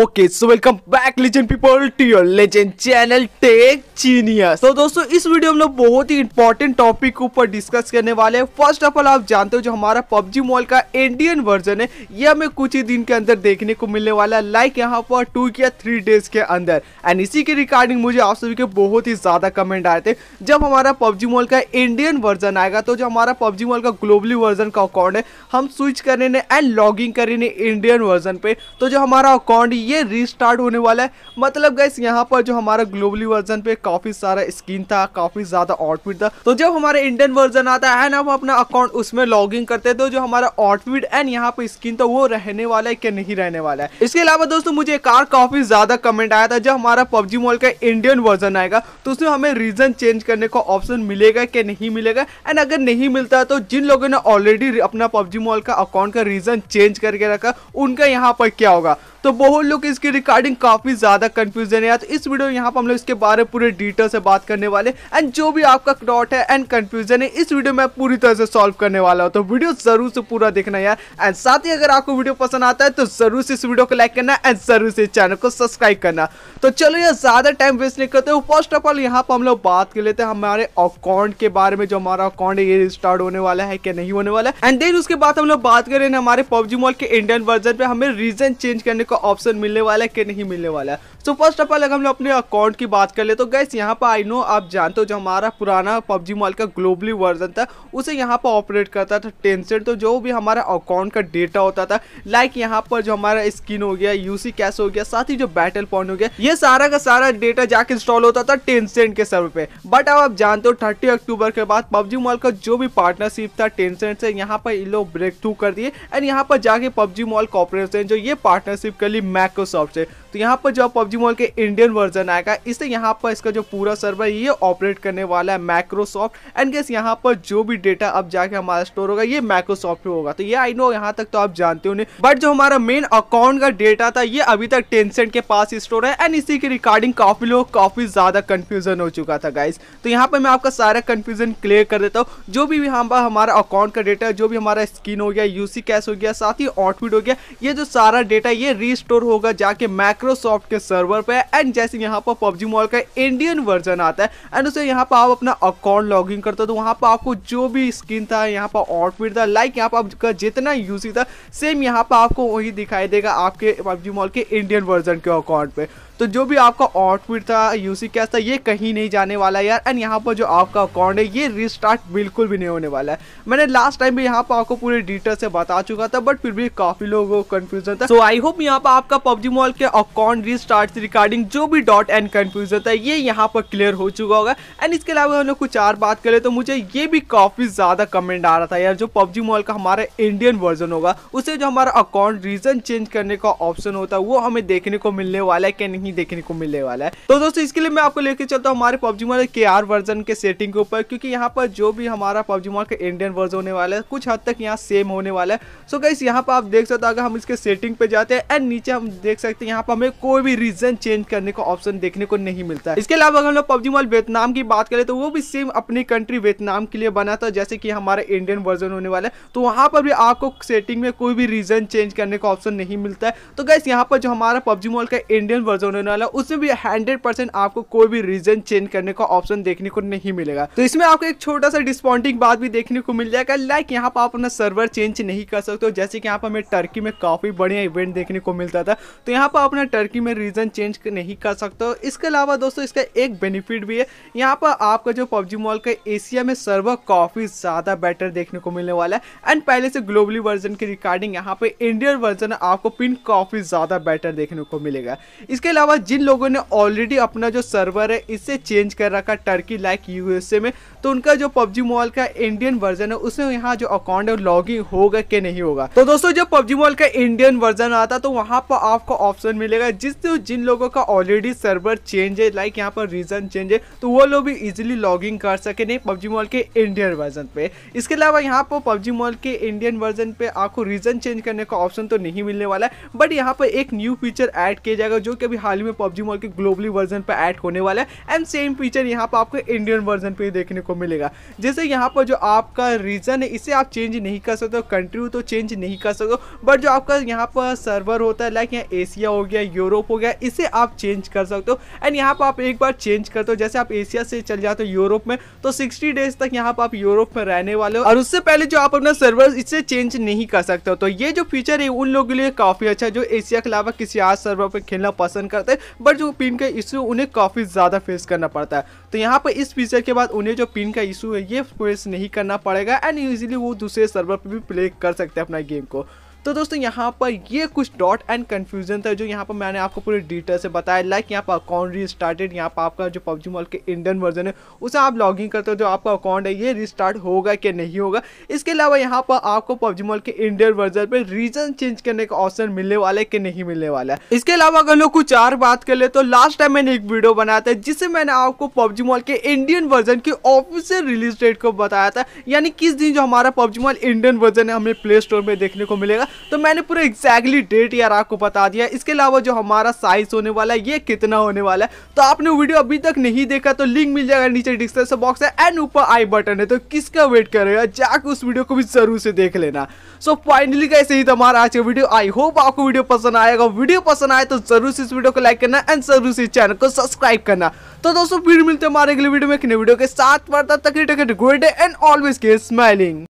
okay so welcome back legend people to your legend channel tech genius तो दोस्तों इस video में बहुत ही इंपॉर्टेंट टॉपिक के ऊपर डिस्कस करने वाले हैं फर्स्ट ऑफ ऑल आप जानते हो जो हमारा पबजी मॉल का इंडियन वर्जन है ये हमें कुछ ही दिन के अंदर देखने को मिलने वाला है लाइक यहाँ पर टू या थ्री डेज के अंदर एंड इसी के रिकॉर्डिंग मुझे आप सभी के बहुत ही ज्यादा कमेंट आए थे जब हमारा पबजी मॉल का इंडियन वर्जन आएगा तो जो हमारा पबजी मॉल का ग्लोबली वर्जन का अकाउंट है हम स्विच करेंगे एंड लॉग इन करेंगे इंडियन वर्जन पे तो जो हमारा अकाउंट ये रीस्टार्ट होने वाला है मतलब गैस यहाँ पर जो हमारा ग्लोबली वर्जन पे काफी सारा स्किन था काफी ज्यादा आउटफिट था तो जब हमारे इंडियन वर्जन आता है ना हम अपना अकाउंट उसमें लॉग इन करते तो जो हमारा आउटफिट एंड यहाँ पे स्किन था वो रहने वाला है क्या नहीं रहने वाला है इसके अलावा दोस्तों मुझे एक और काफी ज्यादा कमेंट आया था जब हमारा पबजी मॉल का इंडियन वर्जन आएगा तो उसमें हमें रीजन चेंज करने का ऑप्शन मिलेगा क्या नहीं मिलेगा एंड अगर नहीं मिलता तो जिन लोगों ने ऑलरेडी अपना पबजी मॉल का अकाउंट का रीजन चेंज करके रखा उनका यहाँ पर क्या होगा तो बहुत लोग इसकी रिकॉर्डिंग काफ़ी ज़्यादा कंफ्यूजन है तो इस वीडियो यहाँ पर हम लोग इसके बारे में पूरे डिटेल से बात करने वाले एंड जो भी आपका डॉट है एंड कंफ्यूजन है इस वीडियो में पूरी तरह से सॉल्व करने वाला हूँ तो वीडियो ज़रूर से पूरा देखना यार एंड साथ ही अगर आपको वीडियो पसंद आता है तो ज़रूर से इस वीडियो को लाइक करना एंड ज़रूर से चैनल को सब्सक्राइब करना तो चलो यार ज़्यादा टाइम वेस्ट नहीं करते फर्स्ट ऑफ ऑल यहाँ पर हम लोग बात कर लेते हैं हमारे अकाउंट के बारे में जो हमारा अकाउंट है ये स्टार्ट होने वाला है क्या नहीं होने वाला एंड देन उसके बाद हम लोग बात करें हमारे पबजी मॉल के इंडियन वर्जन पे हमें रीजन चेंज करने को ऑप्शन मिलने वाला है कि नहीं मिलने वाला है सो फर्स्ट ऑफ ऑल अगर हम लोग अपने अकाउंट की बात कर ले तो गैस यहाँ पर आई नो आप जानते हो जो हमारा पुराना पबजी मॉल का ग्लोबली वर्जन था उसे यहाँ पर ऑपरेट करता था टेंसेंट तो जो भी हमारा अकाउंट का डेटा होता था लाइक यहाँ पर जो हमारा स्किन हो गया यूसी कैश हो गया साथ ही जो बैटल पॉइंट हो गया ये सारा का सारा डेटा जाके इंस्टॉल होता था टेंसेंट के सर्वर पे बट अब आप जानते हो थर्टी अक्टूबर के बाद पबजी मॉल का जो भी पार्टनरशिप था टेंसेंट से यहाँ पर इन लोग ब्रेक थ्रू कर दिए एंड यहाँ पर जाके पबजी मॉल कॉपरेशन जो ये पार्टनरशिप स्पेसिफिकली माइक्रोसॉफ्ट से तो यहाँ पर जो पबजी मॉल के इंडियन वर्जन आएगा इससे यहाँ पर इसका जो पूरा सर्वर ये ऑपरेट करने वाला है माइक्रोसॉफ्ट एंड गेस यहाँ पर जो भी डेटा अब जाके हमारा स्टोर होगा ये माइक्रोसॉफ्ट में होगा तो ये आई नो यहाँ तक तो आप जानते हो नहीं बट जो हमारा मेन अकाउंट का डेटा था ये अभी तक टेंसेंट के पास स्टोर है एंड इसी के रिकॉर्डिंग काफी लोग काफी ज्यादा कंफ्यूजन हो चुका था गाइस तो यहाँ पर मैं आपका सारा कंफ्यूजन क्लियर कर देता हूँ जो भी यहाँ पर हमारा अकाउंट का डेटा जो भी हमारा स्किन हो गया यूसी कैश हो गया साथ ही आउटफिट हो गया ये जो सारा डेटा ये रि रीस्टोर होगा जाके माइक्रोसॉफ्ट के सर्वर पे एंड जैसे यहाँ पर पबजी मॉल का इंडियन वर्जन आता है एंड उसे यहाँ पर आप अपना अकाउंट लॉग इन करते हो तो वहाँ पर आपको जो भी स्किन था यहाँ पर आउटफिट था लाइक यहाँ पर आपका जितना यूज था सेम यहाँ पर आपको वही दिखाई देगा आपके पबजी मॉल के इंडियन वर्जन के अकाउंट पर तो जो भी आपका आउटफिट था यूसी कैश था ये कहीं नहीं जाने वाला यार एंड यहाँ पर जो आपका अकाउंट है ये रिस्टार्ट बिल्कुल भी नहीं होने वाला है मैंने लास्ट टाइम भी यहाँ पर आपको पूरे डिटेल से बता चुका था बट फिर भी काफी लोगों को कंफ्यूजन था सो आई होप यहाँ पर आपका पबजी मॉल के अकाउंट रिस्टार्ट रिगार्डिंग जो भी डॉट एंड कंफ्यूजन था ये यहाँ पर क्लियर हो चुका होगा एंड इसके अलावा हम लोग कुछ और बात करें तो मुझे ये भी काफी ज्यादा कमेंट आ रहा था यार जो पबजी मॉल का हमारा इंडियन वर्जन होगा उसे जो हमारा अकाउंट रीजन चेंज करने का ऑप्शन होता है वो हमें देखने को मिलने वाला है कि नहीं नहीं देखने को मिलने वाला है तो दोस्तों इसके लिए मैं आपको लेकर चलता हूँ हमारे पबजी मॉल के आर वर्जन के सेटिंग के ऊपर क्योंकि यहाँ पर जो भी हमारा पबजी मॉल का इंडियन वर्जन होने वाला है कुछ हद तक यहाँ सेम होने वाला है सो कैसे यहाँ पर आप देख सकते हो अगर हम इसके सेटिंग पे जाते हैं एंड नीचे हम देख सकते हैं यहाँ पर हमें कोई भी रीजन चेंज करने का ऑप्शन देखने को नहीं मिलता इसके अलावा अगर हम लोग पबजी मॉल वियतनाम की बात करें तो वो भी सेम अपनी कंट्री वियतनाम के लिए बना था जैसे कि हमारा इंडियन वर्जन होने वाला है तो वहाँ पर भी आपको सेटिंग में कोई भी रीजन चेंज करने का ऑप्शन नहीं मिलता है तो गैस यहाँ पर जो हमारा पबजी मॉल का इंडियन वर्जन होने वाला उसमें भी हंड्रेड परसेंट आपको कोई भी रीजन चेंज करने का ऑप्शन देखने को नहीं मिलेगा तो इसमें आपको एक छोटा सा डिस्पॉन्टिंग बात भी देखने को मिल जाएगा लाइक यहाँ पर आप अपना सर्वर चेंज नहीं कर सकते जैसे कि यहाँ पर हमें टर्की में काफ़ी बढ़िया इवेंट देखने को मिलता था तो यहाँ पर अपना टर्की में रीजन चेंज नहीं कर सकते इसके अलावा दोस्तों इसका एक बेनिफिट भी है यहाँ पर आपका जो पबजी मॉल का एशिया में सर्वर काफ़ी ज़्यादा बेटर देखने को मिलने वाला है एंड पहले से ग्लोबली वर्जन के रिकॉर्डिंग यहाँ पे इंडियन वर्जन आपको पिन काफ़ी ज़्यादा बेटर देखने को मिलेगा इसके अलावा जिन लोगों ने ऑलरेडी अपना जो सर्वर है इसे चेंज कर रखा टर्की लाइक यूएसए में तो उनका जो पबजी मोबाइल का इंडियन वर्जन है उसमें यहाँ जो अकाउंट है लॉगिंग होगा कि नहीं होगा तो दोस्तों जब पबजी मोबाइल का इंडियन वर्जन आता है तो वहाँ पर आपको ऑप्शन मिलेगा जिससे तो जिन लोगों का ऑलरेडी सर्वर चेंज है लाइक यहाँ पर रीजन चेंज है तो वो लोग भी इजिली लॉगिंग कर सके नहीं पबजी मोबाइल के इंडियन वर्जन पे इसके अलावा यहाँ पर पबजी मोबाइल के इंडियन वर्जन पे आपको रीजन चेंज करने का ऑप्शन तो नहीं मिलने वाला है बट यहाँ पर एक न्यू फीचर एड किया जाएगा जो कि अभी हाल ही में पबजी मॉल के ग्लोबली वर्जन पर ऐड होने वाला है एंड सेम फीचर यहाँ पर आपको इंडियन वर्जन पर देखने को मिलेगा जैसे यहाँ पर जो आपका रीजन है इसे आप चेंज नहीं कर सकते कंट्री तो चेंज नहीं कर सकते बट जो आपका यहाँ पर सर्वर होता है लाइक यहाँ एशिया हो गया यूरोप हो गया इसे आप चेंज कर सकते हो एंड यहाँ पर आप एक बार चेंज कर दो जैसे आप एशिया से चल जाते हो यूरोप में तो सिक्सटी डेज तक यहाँ पर आप यूरोप में रहने वाले हो और उससे पहले जो आप अपना सर्वर इसे चेंज नहीं कर सकते हो तो ये जो फीचर है उन लोगों के लिए काफ़ी अच्छा है जो एशिया के अलावा किसी आज सर्वर पर खेलना पसंद कर रहते हैं बट जो पिन का इशू उन्हें काफ़ी ज़्यादा फेस करना पड़ता है तो यहाँ पर इस फीचर के बाद उन्हें जो पिन का इशू है ये फेस नहीं करना पड़ेगा एंड ईजिली वो दूसरे सर्वर पर भी प्ले कर सकते हैं अपना गेम को तो दोस्तों यहाँ पर ये कुछ डॉट एंड कन्फ्यूजन था जो यहाँ पर मैंने आपको पूरे डिटेल से बताया लाइक यहाँ पर अकाउंट स्टार्टेड यहाँ पर आपका जो पबजी मॉल के इंडियन वर्जन है उसे आप लॉग इन करते हो जो आपका अकाउंट है ये रिस्टार्ट होगा कि नहीं होगा इसके अलावा यहाँ पर आपको पबजी मॉल के इंडियन वर्जन पर रीजन चेंज करने का ऑप्शन मिलने वाला है कि नहीं मिलने वाला है इसके अलावा अगर लोग कुछ और बात कर ले तो लास्ट टाइम मैंने एक वीडियो बनाया था जिससे मैंने आपको पबजी मॉल के इंडियन वर्जन के ऑफिशियल रिलीज डेट को बताया था यानी किस दिन जो हमारा पबजी मॉल इंडियन वर्जन है हमें प्ले स्टोर में देखने को मिलेगा तो मैंने पूरा एग्जैक्टली डेट यार आपको बता दिया इसके अलावा जो हमारा साइज होने वाला है ये कितना होने वाला है तो आपने वीडियो अभी तक नहीं देखा तो लिंक मिल जाएगा नीचे डिस्क्रिप्शन बॉक्स है एंड ऊपर आई बटन है तो किसका वेट करेगा जाकर उस वीडियो को भी जरूर से देख लेना सो फाइनली कैसे ही तुम्हारा आज का वीडियो आई होप आपको वीडियो पसंद आएगा वीडियो पसंद आए तो जरूर से इस वीडियो को लाइक करना एंड जरूर से चैनल को सब्सक्राइब करना तो दोस्तों फिर मिलते हैं हमारे अगले वीडियो में एक वीडियो के साथ वार्ता तक गुड एंड ऑलवेज के स्माइलिंग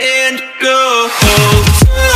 and go